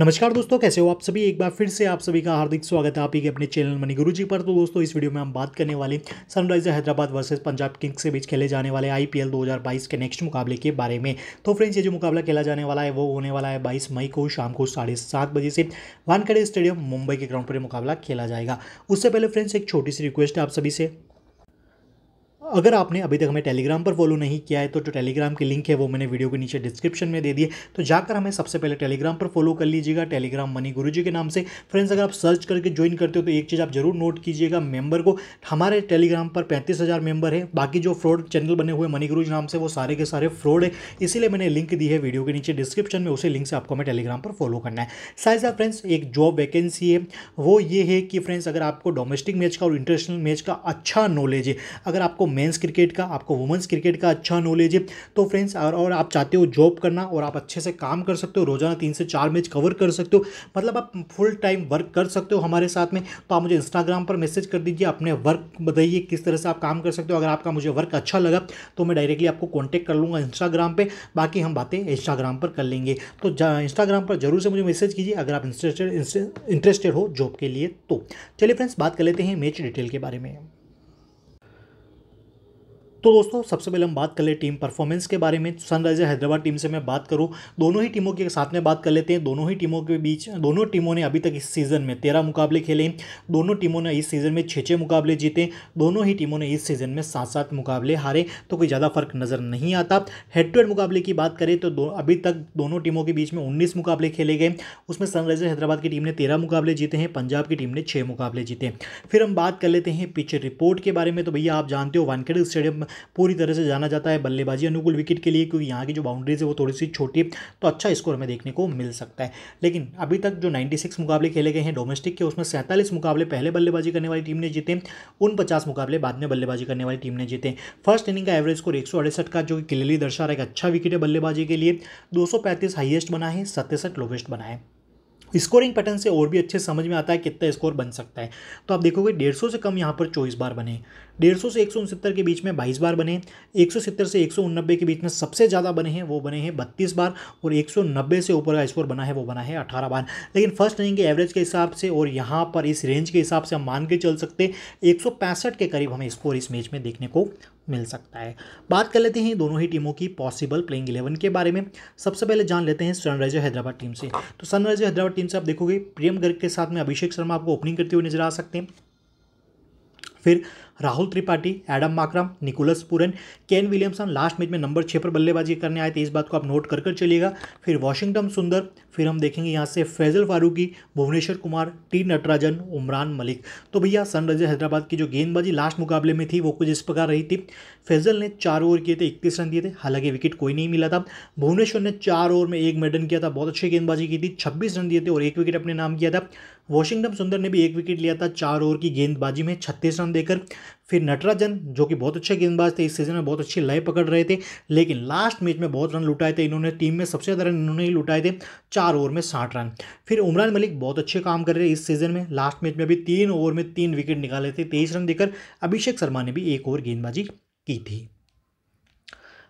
नमस्कार दोस्तों कैसे हो आप सभी एक बार फिर से आप सभी का हार्दिक स्वागत है आप ही के अपने चैनल मनी गुरु जी पर तो दोस्तों इस वीडियो में हम बात करने वाले Sunriser Hyderabad versus Punjab Kings के बीच खेले जाने वाले आईपीएल 2022 के नेक्स्ट मुकाबले के बारे में तो फ्रेंड्स ये जो मुकाबला खेला जाने वाला है वो होने वाला है बाईस मई को शाम को साढ़े बजे से वानखेड़े स्टेडियम मुंबई के ग्राउंड पर मुकाबला खेला जाएगा उससे पहले फ्रेंड्स एक छोटी सी रिक्वेस्ट है आप सभी से अगर आपने अभी तक हमें टेलीग्राम पर फॉलो नहीं किया है तो जो टेलीग्राम की लिंक है वो मैंने वीडियो के नीचे डिस्क्रिप्शन में दे दिए तो जाकर हमें सबसे पहले टेलीग्राम पर फॉलो कर लीजिएगा टेलीग्राम मनी गुरु जी के नाम से फ्रेंड्स अगर आप सर्च करके ज्वाइन करते हो तो एक चीज़ आप जरूर नोट कीजिएगा मेंबर को हमारे टेलीग्राम पर पैंतीस हज़ार मेंबर है बाकी जो फ्रॉड चैनल बने हुए मनी गुरु नाम से वो सारे के सारे फ्रॉड है इसीलिए मैंने लिंक दी है वीडियो के नीचे डिस्क्रिप्शन में उसी लिंक से आपको हमें टेलीग्राम पर फॉलो करना है साइज आप फ्रेंड्स एक जॉब वैकेंसी है वो ये है कि फ्रेंड्स अगर आपको डोमेस्टिक मैच का और इंटरनेशनल मैच का अच्छा नॉलेज है अगर आपको मेंस क्रिकेट का आपको वुमेंस क्रिकेट का अच्छा नॉलेज है तो फ्रेंड्स और, और आप चाहते हो जॉब करना और आप अच्छे से काम कर सकते हो रोजाना तीन से चार मैच कवर कर सकते हो मतलब आप फुल टाइम वर्क कर सकते हो हमारे साथ में तो आप मुझे इंस्टाग्राम पर मैसेज कर दीजिए अपने वर्क बताइए किस तरह से आप काम कर सकते हो अगर आपका मुझे वर्क अच्छा लगा तो मैं डायरेक्टली आपको कॉन्टैक्ट कर लूँगा इंस्टाग्राम पर बाकी हम बातें इंस्टाग्राम पर कर लेंगे तो इंस्टाग्राम पर जरूर से मुझे मैसेज कीजिए अगर आप इंटरेस्टेड इंटरेस्टेड हो जॉब के लिए तो चलिए फ्रेंड्स बात कर लेते हैं मैच डिटेल के बारे में तो दोस्तों सबसे पहले हम बात कर ले टीम परफॉर्मेंस के बारे में सनराइजर हैदराबाद टीम से मैं बात करूं दोनों ही टीमों के साथ में बात कर लेते हैं दोनों ही टीमों के बीच दोनों टीमों ने अभी तक इस सीज़न में तेरह मुकाबले खेले दोनों टीमों ने इस सीज़न में छः छः मुकाबले जीते दोनों ही टीमों ने इस सीज़न में सात सात मुकाबले हारे तो कोई ज़्यादा फर्क नज़र नहीं आता हेड टू हेड मुकाबले की बात करें तो अभी तक दोनों टीमों के बीच में उन्नीस मुकाबले खेले गए उसमें सनराइजर हैदराबाद की टीम ने तेरह मुकाबले जीते हैं पंजाब की टीम ने छः मुकाबले जीते फिर हम बात कर लेते हैं पिच रिपोर्ट के बारे में तो भैया आप जानते हो वानखेड़े स्टेडियम पूरी तरह से जाना जाता है बल्लेबाजी अनुकूल विकेट के लिए क्योंकि यहाँ की जो बाउंड्रीज है वो थोड़ी सी छोटी तो अच्छा स्कोर हमें देखने को मिल सकता है लेकिन अभी तक जो नाइन्टी मुकाबले खेले गए हैं डोमेस्टिक के उसमें सैंतालीस मुकाबले पहले बल्लेबाजी करने वाली टीम ने जीते उन पचास मुकाबले बाद में बल्लेबाजी करने वाली टीम ने जीते फर्स्ट इनिंग का एवरेज स्कोर एक का जो क्लियरली दर्शा रहा है एक अच्छा विकेट है बल्लेबाजी के लिए दो हाईएस्ट बना है सत्तेसठ लोवेस्ट बना है स्कोरिंग पैटर्न से और भी अच्छे समझ में आता है कितना स्कोर बन सकता है तो आप देखोगे डेढ़ सौ से कम यहाँ पर चौबीस बार बने डेढ़ से एक के बीच में बाईस बार बने एक से एक के बीच में सबसे ज़्यादा बने हैं वो बने हैं बत्तीस बार और एक से ऊपर का स्कोर बना है वो बना है अठारह बार लेकिन फर्स्ट इनिंग के एवरेज के हिसाब से और यहाँ पर इस रेंज के हिसाब से हम मान के चल सकते एक के करीब हमें स्कोर इस मैच में देखने को मिल सकता है बात कर लेते हैं दोनों ही टीमों की पॉसिबल प्लेइंग इलेवन के बारे में सबसे पहले जान लेते हैं सनराइजर हैदराबाद टीम से तो सनराइजर हैदराबाद टीम से आप देखोगे प्रियम गर्ग के साथ में अभिषेक शर्मा आपको ओपनिंग करते हुए नजर आ सकते हैं फिर Rahul Tripathi Adam Markram Nicholas Pooran Kane Williamson last match में नंबर छः पर बल्लेबाजी करने आए थे इस बात को आप नोट कर कर चलिएगा फिर वॉशिंगटन सुंदर फिर हम देखेंगे यहाँ से फैजल फारूकी भुवनेश्वर कुमार टी नटराजन उमरान मलिक तो भैया सनराइजर्स हैदराबाद की जो गेंदबाजी लास्ट मुकाबले में थी वो कुछ इस प्रकार रही थी फैजल ने चार ओवर किए थे इक्कीस रन दिए थे हालांकि विकेट कोई नहीं मिला था भुवनेश्वर ने चार ओवर में एक मेडन किया था बहुत अच्छी गेंदबाजी की थी छब्बीस रन दिए थे और एक विकेट अपने नाम किया था वॉशिंगटन सुंदर ने भी एक विकेट लिया था चार ओवर की गेंदबाजी में छत्तीस रन देकर फिर नटराजन जो कि बहुत अच्छे गेंदबाज थे इस सीजन में बहुत अच्छी लय पकड़ रहे थे लेकिन लास्ट मैच में बहुत रन लुटाए थे इन्होंने टीम में सबसे ज़्यादा रन इन्होंने ही लुटाए थे चार ओवर में साठ रन फिर उमरान मलिक बहुत अच्छे काम कर रहे हैं इस सीजन में लास्ट मैच में भी तीन ओवर में तीन विकेट निकाले थे तेईस रन देकर अभिषेक शर्मा ने भी एक ओवर गेंदबाजी की थी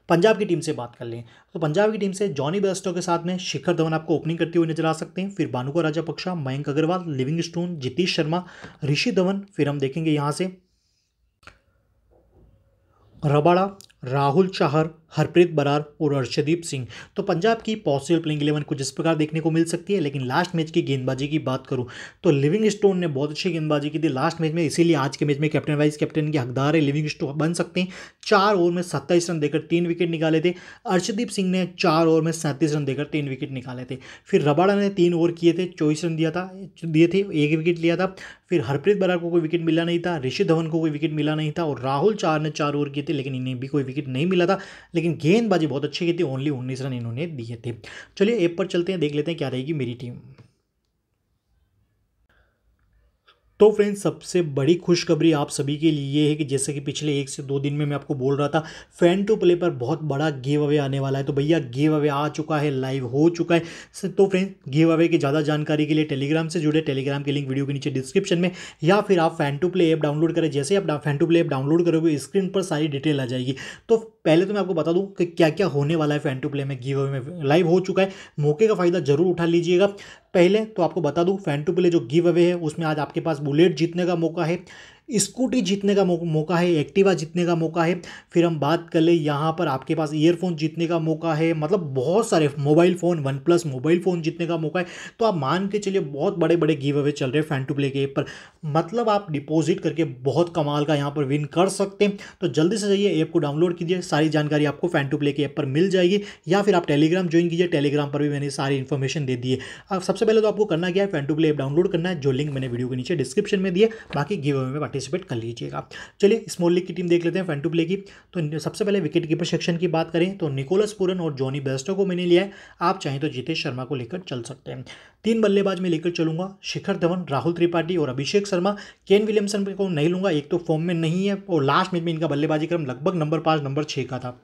पंजाब की टीम से बात कर लें तो पंजाब की टीम से जॉनी बेस्टो के साथ में शिखर धवन आपको ओपनिंग करते हुए नजर आ सकते हैं फिर Bhanuka Rajapaksa Mayank Agarwal Livingstone Jitesh Sharma Rishi Dhawan फिर हम देखेंगे यहाँ से रबाड़ा राहुल चाहर हरप्रीत बरार और अर्षदीप सिंह तो पंजाब की पॉसिबल प्लेइंग इलेवन कुछ इस प्रकार देखने को मिल सकती है लेकिन लास्ट मैच की गेंदबाजी की बात करूं तो लिविंग स्टोन ने बहुत अच्छी गेंदबाजी की थी लास्ट मैच में इसीलिए आज के मैच में कैप्टन वाइस कैप्टन के हकदार है लिविंग स्टोन बन सकते हैं चार ओवर में सत्ताईस रन देकर तीन विकेट निकाले थे अर्षदीप सिंह ने चार ओवर में सैंतीस रन देकर तीन विकेट निकाले थे फिर रबाड़ा ने तीन ओवर किए थे चौबीस रन दिया था दिए थे एक विकेट लिया था फिर हरप्रीत बरार को कोई विकेट मिला नहीं था ऋषि धवन को कोई विकेट मिला नहीं था और राहुल चार ने चार ओवर किए थे लेकिन इन्हें भी कोई विकेट नहीं मिला था लेकिन गेंदबाजी बहुत अच्छी की थी ओनली उन्नीस रन इन्होंने दिए थे चलिए एप पर चलते हैं देख लेते हैं क्या रहेगी मेरी टीम तो फ्रेंड्स सबसे बड़ी खुशखबरी आप सभी के लिए है कि जैसे कि पिछले एक से दो दिन में मैं आपको बोल रहा था फैन टू प्ले पर बहुत बड़ा गेव अवे आने वाला है तो भैया गेव अवे आ चुका है लाइव हो चुका है तो फ्रेंड्स गेव अवे की ज़्यादा जानकारी के लिए टेलीग्राम से जुड़े टेलीग्राम के लिंक वीडियो के नीचे डिस्क्रिप्शन में या फिर आप Fan to Play app download करें जैसे आप Fan to Play app download करोगे स्क्रीन पर सारी डिटेल आ जाएगी तो पहले तो मैं आपको बता दूं कि क्या क्या होने वाला है फैन टू प्ले में गिव अवे में लाइव हो चुका है मौके का फ़ायदा ज़रूर उठा लीजिएगा पहले तो आपको बता दूं फैन टू प्ले जो गिव अवे है उसमें आज आपके पास बुलेट जीतने का मौका है स्कूटी जीतने का मौका है एक्टिवा जीतने का मौका है फिर हम बात कर ले यहाँ पर आपके पास ईयरफोन जीतने का मौका है मतलब बहुत सारे mobile phone OnePlus mobile phone जीतने का मौका है तो आप मान के चलिए बहुत बड़े बड़े गिव अवे चल रहे हैं फैन टू प्ले के ऐप पर मतलब आप डिपॉजिट करके बहुत कमाल का यहाँ पर विन कर सकते हैं तो जल्दी से जाइए ऐप को डाउनलोड कीजिए सारी जानकारी आपको फैन टू प्ले के ऐप पर मिल जाएगी या फिर आप टेलीग्राम ज्वाइन कीजिए टेलीग्राम पर भी मैंने सारी इन्फॉर्मेशन दे दी है अब सबसे पहले तो आपको करना क्या है Fan to Play app download करना है जो लिंक मैंने वीडियो के नीचे डिस्क्रिप्शन में दिए बाकी गिव अवे में बाटी पार्टिसिपेट कर लीजिएगा चलिए स्मॉल लीग की टीम देख लेते हैं फेंटू टू प्ले की तो सबसे पहले विकेट कीपर सेक्शन की बात करें तो निकोलस पूरन और जॉनी बेस्टो को मैंने लिया है आप चाहें तो जितेश शर्मा को लेकर चल सकते हैं तीन बल्लेबाज में लेकर चलूंगा शिखर धवन राहुल त्रिपाठी और अभिषेक शर्मा केन विलियमसन को नहीं लूंगा एक तो फॉर्म में नहीं है और लास्ट मैच में इनका बल्लेबाजी क्रम लगभग नंबर पाँच नंबर छः का था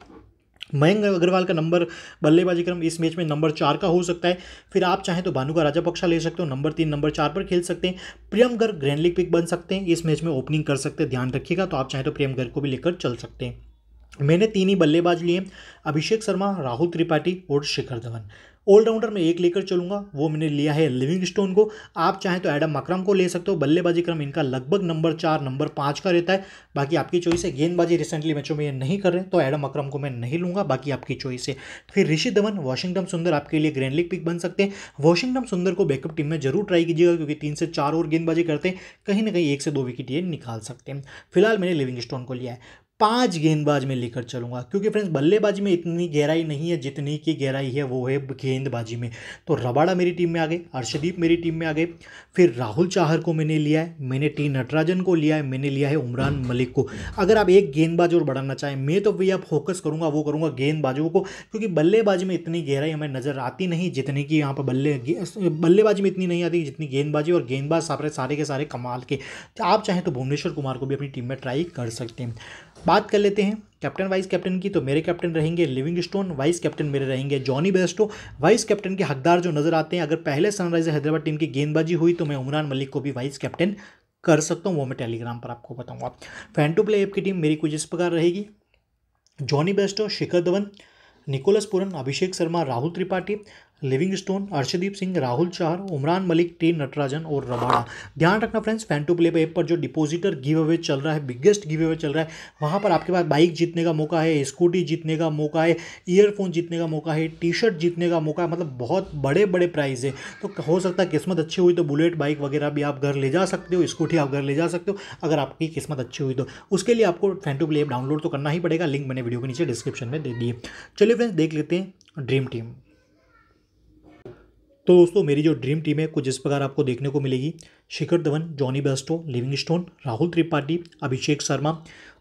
मयंक अग्रवाल का नंबर बल्लेबाजी क्रम इस मैच में नंबर चार का हो सकता है फिर आप चाहें तो भानु का राजा पक्षा ले सकते हो नंबर तीन नंबर चार पर खेल सकते हैं Priyam Garg grand league pick बन सकते हैं इस मैच में ओपनिंग कर सकते हैं ध्यान रखिएगा तो आप चाहें तो प्रियम को भी लेकर चल सकते हैं मैंने तीन ही बल्लेबाज लिए अभिषेक शर्मा राहुल त्रिपाठी और शिखर धवन ऑलराउंडर में एक लेकर चलूंगा वो मैंने लिया है लिविंग स्टोन को आप चाहें तो एडम मकरम को ले सकते हो बल्लेबाजी क्रम इनका लगभग नंबर चार नंबर पाँच का रहता है बाकी आपकी चॉइस है गेंदबाजी रिसेंटली मैचों में ये नहीं कर रहे तो एडम मकरम को मैं नहीं लूंगा बाकी आपकी चॉइस है फिर ऋषि धवन वॉशिंगटन सुंदर आपके लिए ग्रैंड लीग पिक बन सकते हैं वॉशिंगटन सुंदर को बैकअप टीम में जरूर ट्राई कीजिएगा क्योंकि तीन से चार ओवर गेंदबाजी करते हैं कहीं ना कहीं एक से दो विकेट ये निकाल सकते हैं फिलहाल मैंने लिविंग स्टोन को लिया है पांच गेंदबाज में लेकर चलूंगा क्योंकि फ्रेंड्स बल्लेबाजी में इतनी गहराई नहीं है जितनी की गहराई है वो है गेंदबाजी में तो रबाड़ा मेरी टीम में आ गए अर्शदीप मेरी टीम में आ गए फिर राहुल चाहर को मैंने लिया है मैंने टी नटराजन को लिया है मैंने लिया है उमरान मलिक को अगर आप एक गेंदबाज और बढ़ाना चाहें मैं तो भैया फोकस करूँगा वो करूँगा गेंदबाजों को क्योंकि बल्लेबाजी में इतनी गहराई हमें नज़र आती नहीं जितनी कि यहाँ पर बल्ले बल्लेबाजी में इतनी नहीं आती जितनी गेंदबाजी और गेंदबाज सारे सारे के सारे कमाल के आप चाहें तो भुवनेश्वर कुमार को भी अपनी टीम में ट्राई कर सकते हैं बात कर लेते हैं कैप्टन वाइस कैप्टन की तो मेरे कैप्टन रहेंगे लिविंग स्टोन वाइस कैप्टन मेरे रहेंगे जॉनी बेस्टो वाइस कैप्टन के हकदार जो नजर आते हैं अगर पहले सनराइजर हैदराबाद टीम की गेंदबाजी हुई तो मैं उमरान मलिक को भी वाइस कैप्टन कर सकता हूँ वो मैं टेलीग्राम पर आपको बताऊँगा फैन टू प्ले एप की टीम मेरी कुछ इस प्रकार रहेगी Jonny Bairstow Shikhar Dhawan Nicholas Pooran Abhishek Sharma Rahul Tripathi Livingstone Arshdeep Singh Rahul Chahar Umran Malik T Natarajan और रबाड़ा ध्यान रखना friends Fan to Play app पर जो डिपॉजिटर गिव अवे चल रहा है बिगेस्ट गिव अवे चल रहा है वहाँ पर आपके पास बाइक जीतने का मौका है स्कूटी जीतने का मौका है ईयरफोन जीतने का मौका है टी शर्ट जीतने का मौका है मतलब बहुत बड़े बड़े प्राइज़ है तो हो सकता है किस्मत अच्छी हुई तो बुलेट बाइक वगैरह भी आप घर ले जा सकते हो स्कूटी आप घर ले जा सकते हो अगर आपकी किस्मत अच्छी हुई तो उसके लिए आपको Fan to Play app download तो करना ही पड़ेगा लिंक मैंने वीडियो के नीचे डिस्क्रिप्शन में दे दिए चलिए फ्रेंड्स देख लेते हैं ड्रीम टीम तो दोस्तों मेरी जो ड्रीम टीम है कुछ इस प्रकार आपको देखने को मिलेगी Shikhar Dhawan Jonny Bairstow Livingstone Rahul Tripathi Abhishek Sharma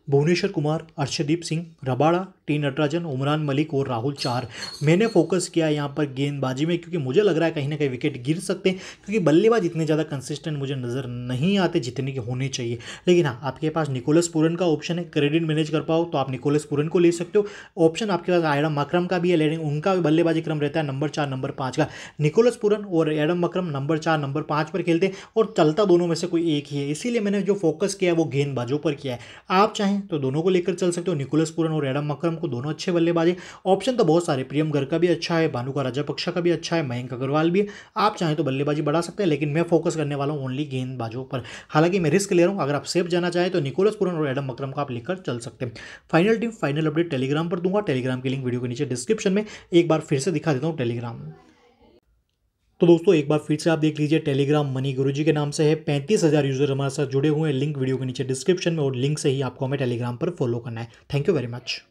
Bhuvneshwar Kumar Arshdeep Singh Rabada T Natarajan Umran Malik और राहुल चार मैंने फोकस किया यहाँ पर गेंदबाजी में क्योंकि मुझे लग रहा है कहीं ना कहीं विकेट गिर सकते हैं क्योंकि बल्लेबाज इतने ज़्यादा कंसिस्टेंट मुझे नज़र नहीं आते जितने के होने चाहिए लेकिन हाँ आपके पास निकोलस पूरन का ऑप्शन है क्रेडिट मैनेज कर पाओ तो आप निकोलस पूरन को ले सकते हो ऑप्शन आपके पास आयरम मक्रम का भी है लेकिन उनका भी बल्लेबाजी क्रम रहता है नंबर चार नंबर पाँच का निकोलस पूरन और एडम मक्रम नंबर चार नंबर पाँच पर खेलते हैं और चलता दोनों में से कोई एक ही है इसीलिए मैंने जो फोकस किया है वो गेंदबाजों पर किया है आप चाहें हैं तो दोनों को लेकर चल सकते हो निकोलस पुरन और एडम मकरम को दोनों अच्छे बल्लेबाज है ऑप्शन तो बहुत सारे प्रियम गर का भी अच्छा है भानु का राजापक्षा का भी अच्छा है मयंक अग्रवाल भी आप चाहें तो बल्लेबाजी बढ़ा सकते हैं लेकिन मैं फोकस करने वाला हूँ ओनली गेंदबाजों पर हालांकि मैं रिस्क ले रहा हूँ अगर आप सेफ जाना चाहें तो निकोलस पूरन और एडम मकरम को आप लेकर चल सकते हैं final team final update Telegram पर दूंगा टेलीग्राम की लिंक वीडियो के नीचे डिस्क्रिप्शन में एक बार फिर से दिखा देता हूँ टेलीग्राम तो दोस्तों एक बार फिर से आप देख लीजिए टेलीग्राम मनी गुरु जी के नाम से है पैंतीस हज़ार यूज़र हमारे साथ जुड़े हुए हैं लिंक वीडियो के नीचे डिस्क्रिप्शन में और लिंक से ही आपको हमें टेलीग्राम पर फॉलो करना है थैंक यू वेरी मच